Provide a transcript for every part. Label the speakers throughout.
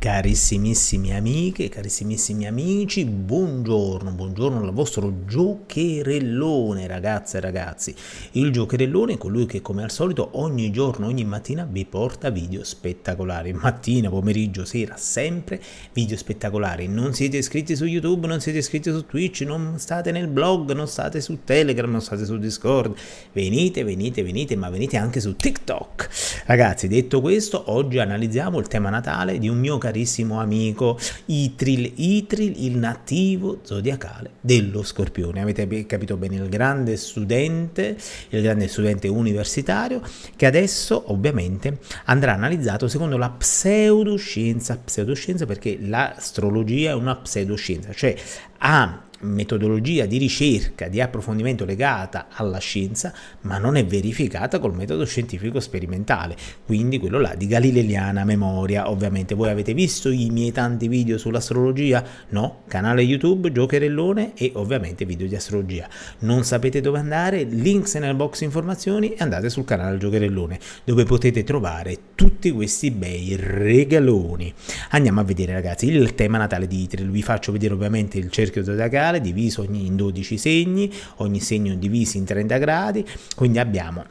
Speaker 1: Carissimissime amiche, carissimissimi amici, buongiorno, buongiorno al vostro giocherellone ragazze e ragazzi. Il giocherellone è colui che come al solito ogni giorno, ogni mattina vi porta video spettacolari. Mattina, pomeriggio, sera, sempre video spettacolari. Non siete iscritti su YouTube, non siete iscritti su Twitch, non state nel blog, non state su Telegram, non state su Discord. Venite, venite, venite, ma venite anche su TikTok. Ragazzi, detto questo, oggi analizziamo il tema Natale di un mio canale carissimo amico Itril, Itril il nativo zodiacale dello scorpione. Avete capito bene, il grande studente, il grande studente universitario che adesso ovviamente andrà analizzato secondo la pseudoscienza, pseudoscienza perché l'astrologia è una pseudoscienza, cioè ha metodologia di ricerca, di approfondimento legata alla scienza, ma non è verificata col metodo scientifico sperimentale, quindi quello là di galileiana memoria, ovviamente. Voi avete visto i miei tanti video sull'astrologia? No? Canale YouTube, Giocherellone e ovviamente video di astrologia. Non sapete dove andare? Links nel box informazioni e andate sul canale Giocherellone, dove potete trovare tutti questi bei regaloni. Andiamo a vedere ragazzi il tema natale di Itre, vi faccio vedere ovviamente il cerchio zodiacale verticale, diviso in 12 segni, ogni segno diviso in 30 gradi, quindi abbiamo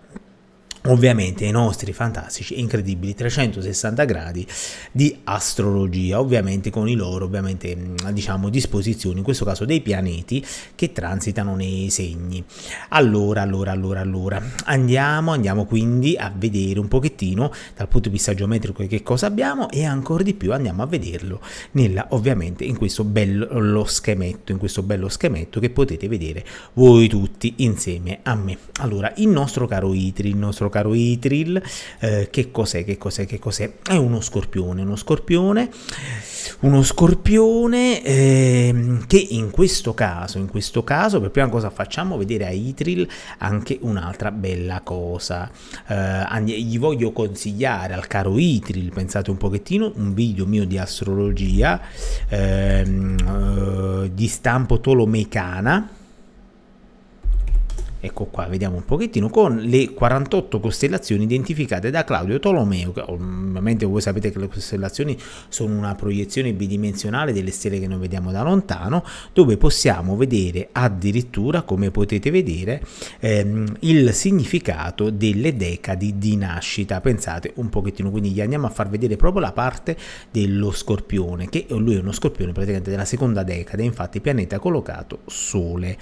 Speaker 1: ovviamente i nostri fantastici e incredibili 360 gradi di astrologia ovviamente con i loro ovviamente diciamo disposizioni in questo caso dei pianeti che transitano nei segni allora allora allora allora andiamo andiamo quindi a vedere un pochettino dal punto di vista geometrico che cosa abbiamo e ancora di più andiamo a vederlo nella ovviamente in questo bello schemetto in questo bello schemetto che potete vedere voi tutti insieme a me allora il nostro caro itri il nostro caro caro Itril, eh, che cos'è, che cos'è, che cos'è? È uno scorpione, uno scorpione, uno scorpione eh, che in questo caso, in questo caso, per prima cosa facciamo vedere a Itril anche un'altra bella cosa. Eh, gli voglio consigliare al caro Itril, pensate un pochettino, un video mio di astrologia ehm, eh, di stampo tolomecana Ecco qua, vediamo un pochettino, con le 48 costellazioni identificate da Claudio Tolomeo, ovviamente voi sapete che le costellazioni sono una proiezione bidimensionale delle stelle che noi vediamo da lontano, dove possiamo vedere addirittura, come potete vedere, ehm, il significato delle decadi di nascita. Pensate un pochettino, quindi gli andiamo a far vedere proprio la parte dello scorpione, che lui è uno scorpione praticamente della seconda decade, infatti pianeta collocato Sole.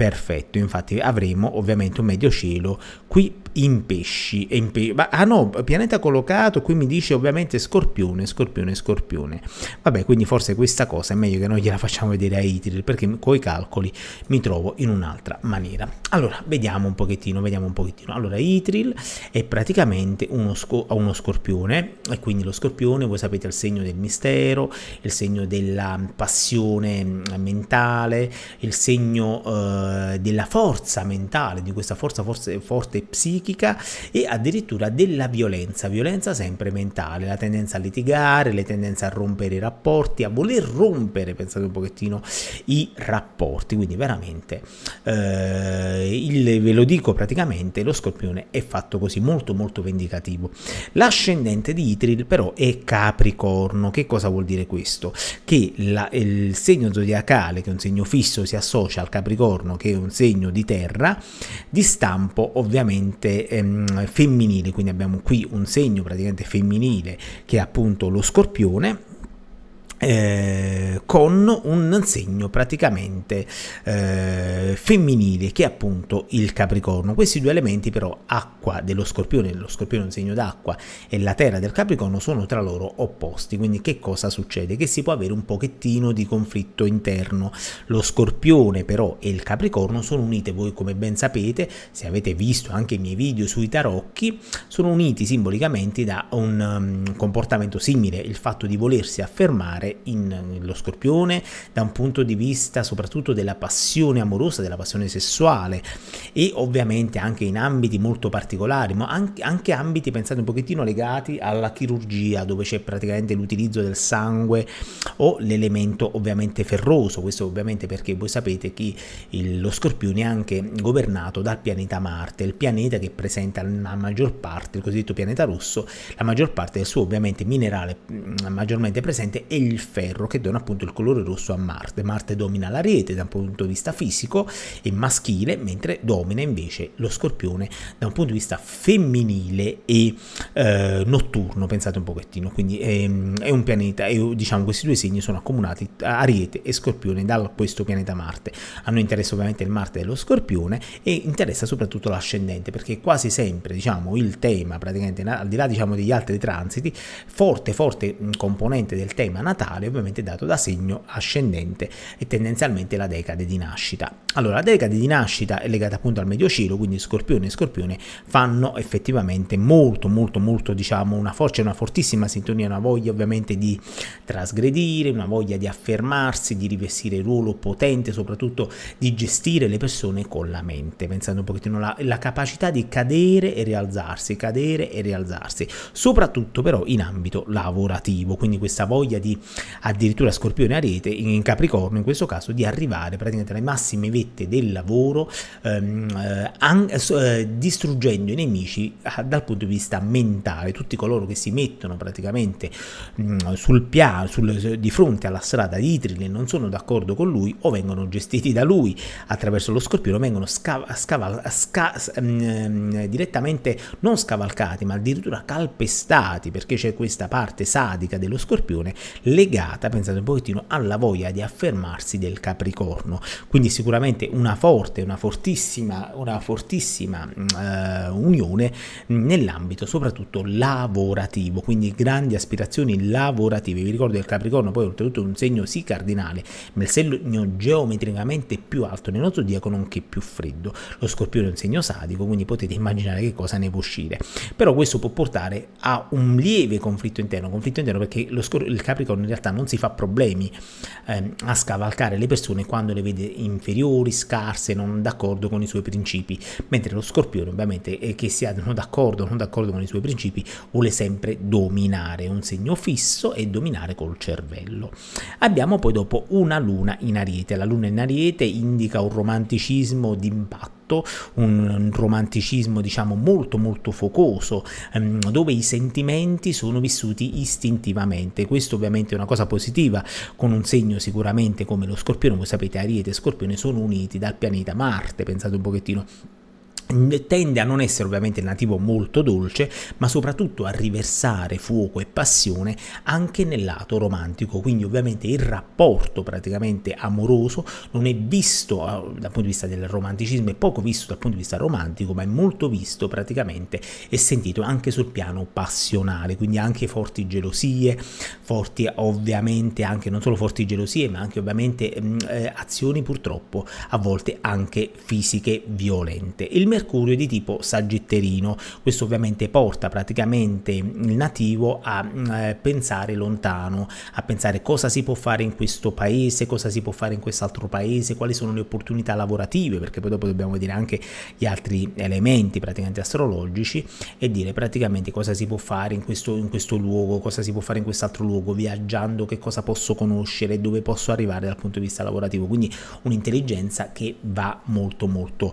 Speaker 1: Perfetto, infatti avremo avremo ovviamente un medio cielo qui in pesci, in pe ah no, pianeta collocato, qui mi dice ovviamente scorpione, scorpione, scorpione. Vabbè, quindi forse questa cosa è meglio che noi gliela facciamo vedere a Itril perché coi calcoli mi trovo in un'altra maniera. Allora, vediamo un pochettino, vediamo un pochettino. Allora, Itril è praticamente uno, sco uno scorpione e quindi lo scorpione, voi sapete, è il segno del mistero, il segno della passione mm, mentale, il segno eh, della forza mentale, di questa forza forse forte psichica psichica e addirittura della violenza, violenza sempre mentale, la tendenza a litigare, le tendenze a rompere i rapporti, a voler rompere, pensate un pochettino, i rapporti, quindi veramente eh, il, ve lo dico praticamente, lo scorpione è fatto così, molto molto vendicativo. L'ascendente di Itril però è Capricorno, che cosa vuol dire questo? Che la, il segno zodiacale, che è un segno fisso, si associa al Capricorno, che è un segno di terra, di stampo ovviamente praticamente ehm, femminile, quindi abbiamo qui un segno praticamente femminile che è appunto lo scorpione eh, con un segno praticamente eh, femminile che è appunto il capricorno questi due elementi però acqua dello scorpione lo scorpione è un segno d'acqua e la terra del capricorno sono tra loro opposti quindi che cosa succede che si può avere un pochettino di conflitto interno lo scorpione però e il capricorno sono unite voi come ben sapete se avete visto anche i miei video sui tarocchi sono uniti simbolicamente da un um, comportamento simile il fatto di volersi affermare sempre in, in lo scorpione da un punto di vista soprattutto della passione amorosa, della passione sessuale e ovviamente anche in ambiti molto particolari, ma anche, anche ambiti pensate un pochettino legati alla chirurgia dove c'è praticamente l'utilizzo del sangue o l'elemento ovviamente ferroso, questo ovviamente perché voi sapete che il, lo scorpione è anche governato dal pianeta Marte, il pianeta che presenta la maggior parte, il cosiddetto pianeta rosso, la maggior parte del suo ovviamente minerale mm, maggiormente presente è il ferro che dona appunto il colore rosso a Marte. Marte domina la rete da un punto di vista fisico e maschile, mentre domina invece lo scorpione da un punto di vista femminile e eh, notturno, pensate un pochettino. Quindi ehm, è, un pianeta, e diciamo questi due segni sono accomunati Ariete e Scorpione da questo pianeta Marte. Hanno interesse ovviamente il Marte e lo Scorpione e interessa soprattutto l'ascendente perché quasi sempre diciamo il tema praticamente al di là diciamo degli altri transiti, forte forte componente del tema natale natale ovviamente dato da segno ascendente e tendenzialmente la decade di nascita. Allora la decade di nascita è legata appunto al medio cielo, quindi scorpione e scorpione fanno effettivamente molto molto molto diciamo una forza, una fortissima sintonia, una voglia ovviamente di trasgredire, una voglia di affermarsi, di rivestire il ruolo potente, soprattutto di gestire le persone con la mente, pensando un pochettino alla capacità di cadere e rialzarsi, cadere e rialzarsi, soprattutto però in ambito lavorativo, quindi questa voglia di addirittura Scorpione a rete, in Capricorno in questo caso, di arrivare praticamente alle massime vette del lavoro ehm, eh, eh, eh distruggendo i nemici ah, dal punto di vista mentale, tutti coloro che si mettono praticamente mh, mm, sul piano, sul, di fronte alla strada di Itril e non sono d'accordo con lui o vengono gestiti da lui attraverso lo Scorpione, vengono scav- scaval- sca mh, mm, eh, direttamente non scavalcati ma addirittura calpestati perché c'è questa parte sadica dello Scorpione, le legata, pensate un pochettino, alla voglia di affermarsi del Capricorno. Quindi sicuramente una forte, una fortissima, una fortissima eh, unione nell'ambito soprattutto lavorativo, quindi grandi aspirazioni lavorative. Vi ricordo che il Capricorno poi oltretutto è un segno sì cardinale, ma il segno geometricamente più alto nello zodiaco nonché più freddo. Lo scorpione è un segno sadico, quindi potete immaginare che cosa ne può uscire. Però questo può portare a un lieve conflitto interno, conflitto interno perché lo, il Capricorno realtà non si fa problemi eh, a scavalcare le persone quando le vede inferiori, scarse, non d'accordo con i suoi principi, mentre lo scorpione ovviamente è eh, che siano d'accordo non d'accordo con i suoi principi vuole sempre dominare, un segno fisso e dominare col cervello. Abbiamo poi dopo una luna in ariete, la luna in ariete indica un romanticismo d'impatto Ottocento, un romanticismo diciamo molto molto focoso, ehm, dove i sentimenti sono vissuti istintivamente. Questo ovviamente è una cosa positiva, con un segno sicuramente come lo scorpione, voi sapete Ariete e Scorpione sono uniti dal pianeta Marte, pensate un pochettino tende a non essere ovviamente nativo molto dolce, ma soprattutto a riversare fuoco e passione anche nel lato romantico, quindi ovviamente il rapporto praticamente amoroso non è visto eh, dal punto di vista del romanticismo, è poco visto dal punto di vista romantico, ma è molto visto praticamente e sentito anche sul piano passionale, quindi anche forti gelosie, forti ovviamente anche non solo forti gelosie, ma anche ovviamente mh, eh, azioni purtroppo a volte anche fisiche violente. Il Mercurio di tipo Saggitterino. Questo ovviamente porta praticamente il nativo a mm, eh, pensare lontano, a pensare cosa si può fare in questo paese, cosa si può fare in quest'altro paese, quali sono le opportunità lavorative, perché poi dopo dobbiamo vedere anche gli altri elementi praticamente astrologici e dire praticamente cosa si può fare in questo, in questo luogo, cosa si può fare in quest'altro luogo, viaggiando, che cosa posso conoscere, dove posso arrivare dal punto di vista lavorativo. Quindi un'intelligenza che va molto molto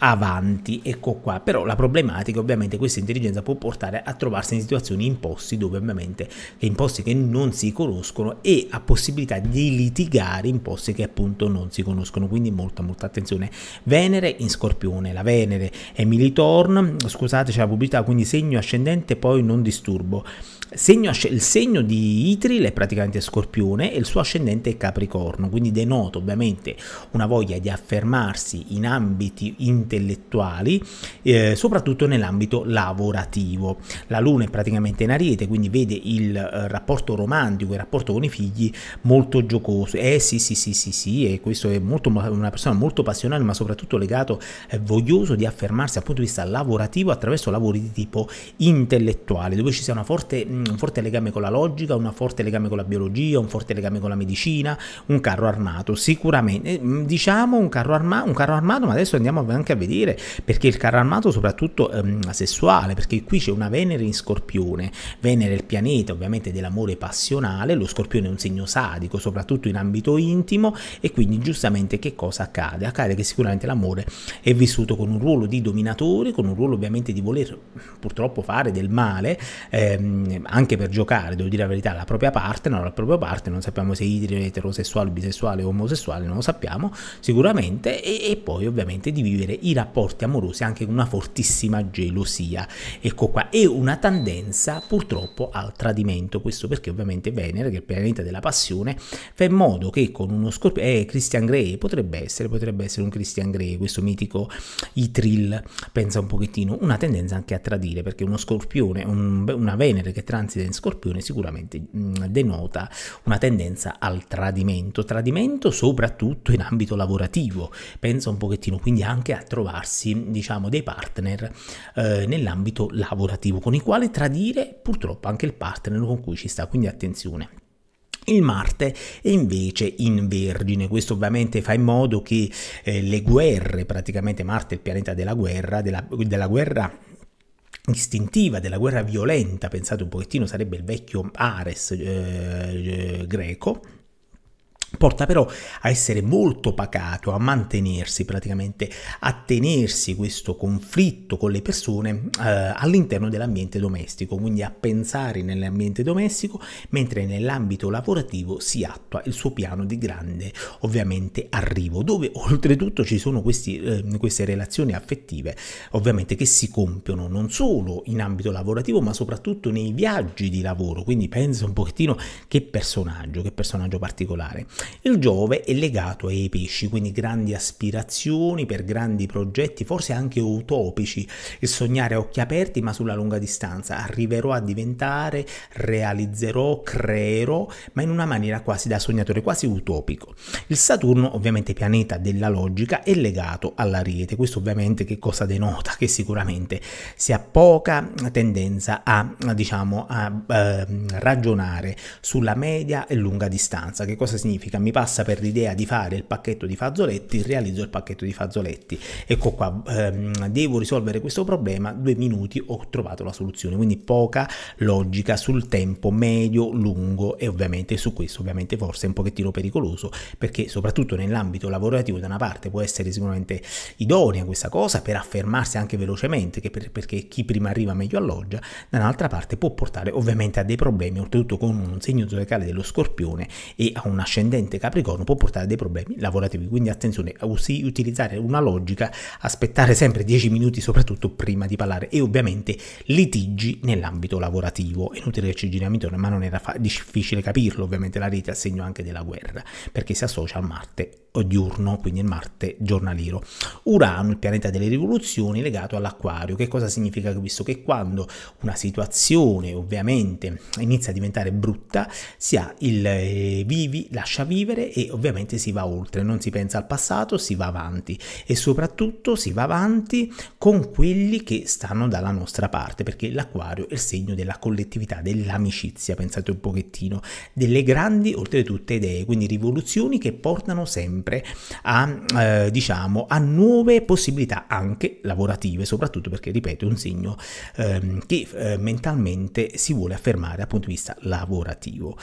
Speaker 1: avanti avanti, ecco qua. Però la problematica ovviamente questa intelligenza può portare a trovarsi in situazioni in posti dove ovviamente in che non si conoscono e a possibilità di litigare in posti che appunto non si conoscono. Quindi molta molta attenzione. Venere in Scorpione, la Venere è Militorn, scusate c'è la pubblicità, quindi segno ascendente poi non disturbo. Segno, il segno di Itril è praticamente scorpione e il suo ascendente è capricorno, quindi denota ovviamente una voglia di affermarsi in ambiti intellettuali, eh, soprattutto nell'ambito lavorativo. La luna è praticamente in ariete, quindi vede il eh, rapporto romantico, il rapporto con i figli molto giocoso. Eh sì sì sì sì sì, e questo è molto, una persona molto passionale ma soprattutto legato, eh, voglioso di affermarsi dal punto di vista lavorativo attraverso lavori di tipo intellettuale, dove ci sia una forte un forte legame con la logica, un forte legame con la biologia, un forte legame con la medicina, un carro armato, sicuramente eh, diciamo un carro, arma- un carro armato, ma adesso andiamo anche a vedere perché il carro armato soprattutto ehm, sessuale, perché qui c'è una Venere in Scorpione, Venere è il pianeta ovviamente dell'amore passionale, lo Scorpione è un segno sadico, soprattutto in ambito intimo e quindi giustamente che cosa accade? Accade che sicuramente l'amore è vissuto con un ruolo di dominatore, con un ruolo ovviamente di voler purtroppo fare del male, ehm, anche per giocare, devo dire la verità, la propria partner, alla propria parte, non sappiamo se idrio, eterosessuale, bisessuale o omosessuale, non lo sappiamo sicuramente, e, e, poi ovviamente di vivere i rapporti amorosi anche con una fortissima gelosia, ecco qua, e una tendenza purtroppo al tradimento, questo perché ovviamente Venere, che è il pianeta della passione, fa in modo che con uno scorpione, eh, Christian Grey potrebbe essere, potrebbe essere un Christian Grey, questo mitico i thrill, pensa un pochettino, una tendenza anche a tradire, perché uno scorpione, un, una Venere che tra transito in Scorpione sicuramente mh, mm, denota una tendenza al tradimento, tradimento soprattutto in ambito lavorativo, pensa un pochettino quindi anche a trovarsi diciamo dei partner eh, nell'ambito lavorativo con i quali tradire purtroppo anche il partner con cui ci sta, quindi attenzione. Il Marte è invece in Vergine, questo ovviamente fa in modo che eh, le guerre, praticamente Marte è il pianeta della guerra, della, della guerra istintiva della guerra violenta, pensate un pochettino, sarebbe il vecchio Ares eh, eh greco, porta però a essere molto pacato, a mantenersi praticamente, a tenersi questo conflitto con le persone eh, all'interno dell'ambiente domestico, quindi a pensare nell'ambiente domestico, mentre nell'ambito lavorativo si attua il suo piano di grande ovviamente arrivo, dove oltretutto ci sono questi, eh, queste relazioni affettive ovviamente che si compiono non solo in ambito lavorativo ma soprattutto nei viaggi di lavoro, quindi pensa un pochettino che personaggio, che personaggio particolare. Il Giove è legato ai pesci, quindi grandi aspirazioni per grandi progetti, forse anche utopici, il sognare a occhi aperti ma sulla lunga distanza. Arriverò a diventare, realizzerò, creerò, ma in una maniera quasi da sognatore, quasi utopico. Il Saturno, ovviamente pianeta della logica, è legato alla rete. Questo ovviamente che cosa denota? Che sicuramente si ha poca tendenza a, diciamo, a eh, ragionare sulla media e lunga distanza. Che cosa significa? significa mi passa per l'idea di fare il pacchetto di fazzoletti, realizzo il pacchetto di fazzoletti. Ecco qua, ehm, devo risolvere questo problema, due minuti ho trovato la soluzione, quindi poca logica sul tempo medio, lungo e ovviamente su questo ovviamente forse è un pochettino pericoloso perché soprattutto nell'ambito lavorativo da una parte può essere sicuramente idonea questa cosa per affermarsi anche velocemente per, perché chi prima arriva meglio alloggia, dall'altra parte può portare ovviamente a dei problemi, oltretutto con un segno zodiacale dello scorpione e a un ascendente ascendente Capricorno può portare dei problemi lavorativi, quindi attenzione, usi, utilizzare una logica, aspettare sempre 10 minuti soprattutto prima di parlare e ovviamente litigi nell'ambito lavorativo, è inutile che ci giriamo intorno, ma non era difficile capirlo, ovviamente la rete ha segno anche della guerra, perché si associa a Marte diurno, quindi il Marte giornaliero. Urano, il pianeta delle rivoluzioni, legato all'acquario. Che cosa significa? Visto che quando una situazione ovviamente inizia a diventare brutta, si ha il eh, vivi, lascia vivere e ovviamente si va oltre, non si pensa al passato, si va avanti e soprattutto si va avanti con quelli che stanno dalla nostra parte, perché l'acquario è il segno della collettività, dell'amicizia, pensate un pochettino, delle grandi oltretutto idee, quindi rivoluzioni che portano sempre sempre a, eh, diciamo, a nuove possibilità anche lavorative, soprattutto perché, ripeto, è un segno ehm, che eh, mentalmente si vuole affermare dal punto di vista lavorativo.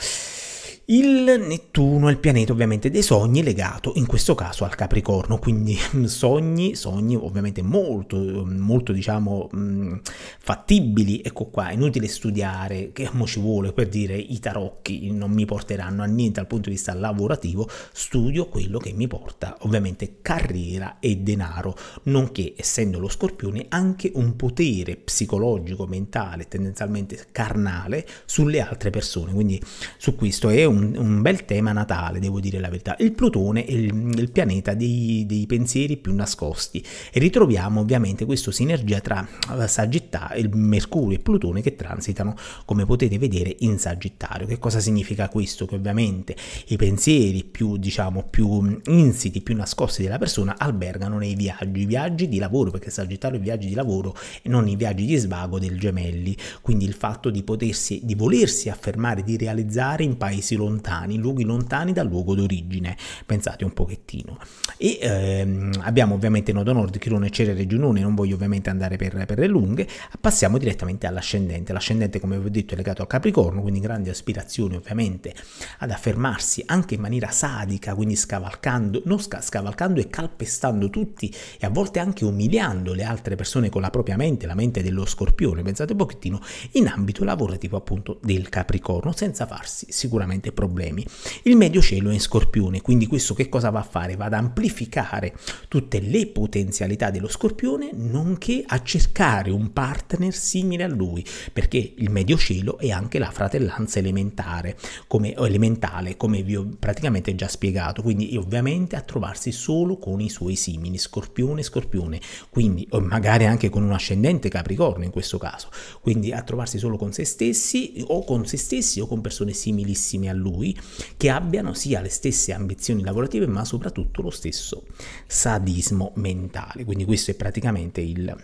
Speaker 1: Il Nettuno è il pianeta ovviamente dei sogni legato in questo caso al Capricorno, quindi mm, sogni, sogni ovviamente molto, mm, molto diciamo mm, fattibili, ecco qua, è inutile studiare, che mo ci vuole per dire i tarocchi non mi porteranno a niente dal punto di vista lavorativo, studio quello che mi porta ovviamente carriera e denaro, nonché essendo lo scorpione anche un potere psicologico, mentale, tendenzialmente carnale sulle altre persone, quindi su questo è un un, un, bel tema natale, devo dire la verità. Il Plutone è il, il pianeta dei, dei, pensieri più nascosti e ritroviamo ovviamente questa sinergia tra eh, Sagittario, il Mercurio e Plutone che transitano, come potete vedere, in Sagittario. Che cosa significa questo? Che ovviamente i pensieri più, diciamo, più insiti, più nascosti della persona albergano nei viaggi, i viaggi di lavoro, perché Sagittario è viaggi di lavoro e non i viaggi di svago del gemelli. Quindi il fatto di potersi, di volersi affermare, di realizzare in paesi lontani lontani, luoghi lontani dal luogo d'origine, pensate un pochettino. E ehm, abbiamo ovviamente nodo nord, Chirone, Cere, Regionone, non voglio ovviamente andare per, per le lunghe, passiamo direttamente all'ascendente. L'ascendente, come vi ho detto, è legato al Capricorno, quindi grande aspirazione ovviamente ad affermarsi anche in maniera sadica, quindi scavalcando, non sca- scavalcando e calpestando tutti e a volte anche umiliando le altre persone con la propria mente, la mente dello scorpione, pensate un pochettino, in ambito lavorativo appunto del Capricorno, senza farsi sicuramente problemi. Il medio cielo è in scorpione, quindi questo che cosa va a fare? Va ad amplificare tutte le potenzialità dello scorpione, nonché a cercare un partner simile a lui, perché il medio cielo è anche la fratellanza elementare, come, elementale, come vi ho praticamente già spiegato, quindi ovviamente a trovarsi solo con i suoi simili, scorpione, scorpione, quindi o magari anche con un ascendente capricorno in questo caso, quindi a trovarsi solo con se stessi o con se stessi o con persone similissime a lui lui, che abbiano sia le stesse ambizioni lavorative ma soprattutto lo stesso sadismo mentale. Quindi questo è praticamente il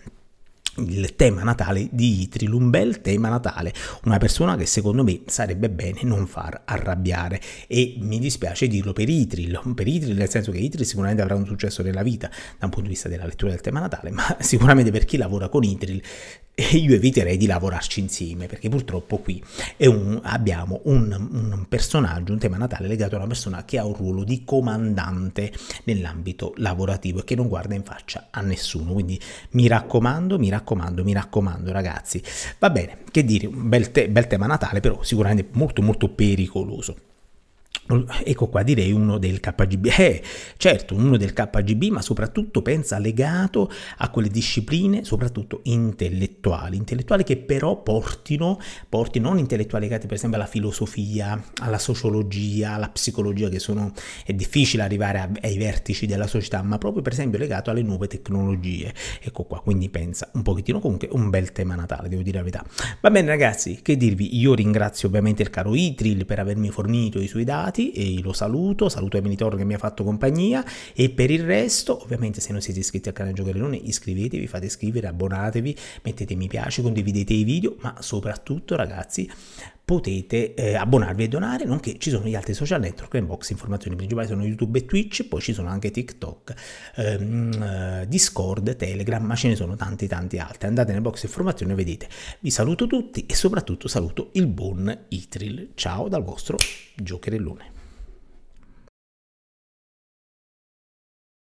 Speaker 1: il tema natale di Trilum bel tema natale, una persona che secondo me sarebbe bene non far arrabbiare e mi dispiace dirlo per Itril, per Itril nel senso che Itril sicuramente avrà un successo nella vita da un punto di vista della lettura del tema natale, ma sicuramente per chi lavora con Itril e io eviterei di lavorarci insieme perché purtroppo qui un, abbiamo un, un personaggio, un tema natale legato a una persona che ha un ruolo di comandante nell'ambito lavorativo e che non guarda in faccia a nessuno. Quindi mi raccomando, mi raccomando, mi raccomando ragazzi. Va bene, che dire, un bel, te- bel tema natale però sicuramente molto molto pericoloso. Ecco qua direi uno del KGB, eh, certo uno del KGB ma soprattutto pensa legato a quelle discipline soprattutto intellettuali, intellettuali che però portino, portino non intellettuali legati per esempio alla filosofia, alla sociologia, alla psicologia che sono, è difficile arrivare a, ai vertici della società ma proprio per esempio legato alle nuove tecnologie, ecco qua quindi pensa un pochettino comunque un bel tema natale devo dire la verità. Va bene ragazzi che dirvi, io ringrazio ovviamente il caro Itril per avermi fornito i suoi dati contatti e lo saluto, saluto Emilitoro che mi ha fatto compagnia e per il resto ovviamente se non siete iscritti al canale Giocarellone iscrivetevi, fate iscrivere, abbonatevi, mettete mi piace, condividete i video ma soprattutto ragazzi potete eh, abbonarvi e donare, nonché ci sono gli altri social network in box, informazioni principali sono YouTube e Twitch, poi ci sono anche TikTok, ehm, eh, Discord, Telegram, ma ce ne sono tanti tanti altri. Andate nel box informazioni e vedete. Vi saluto tutti e soprattutto saluto il buon Itril. Ciao dal vostro Giocherellone.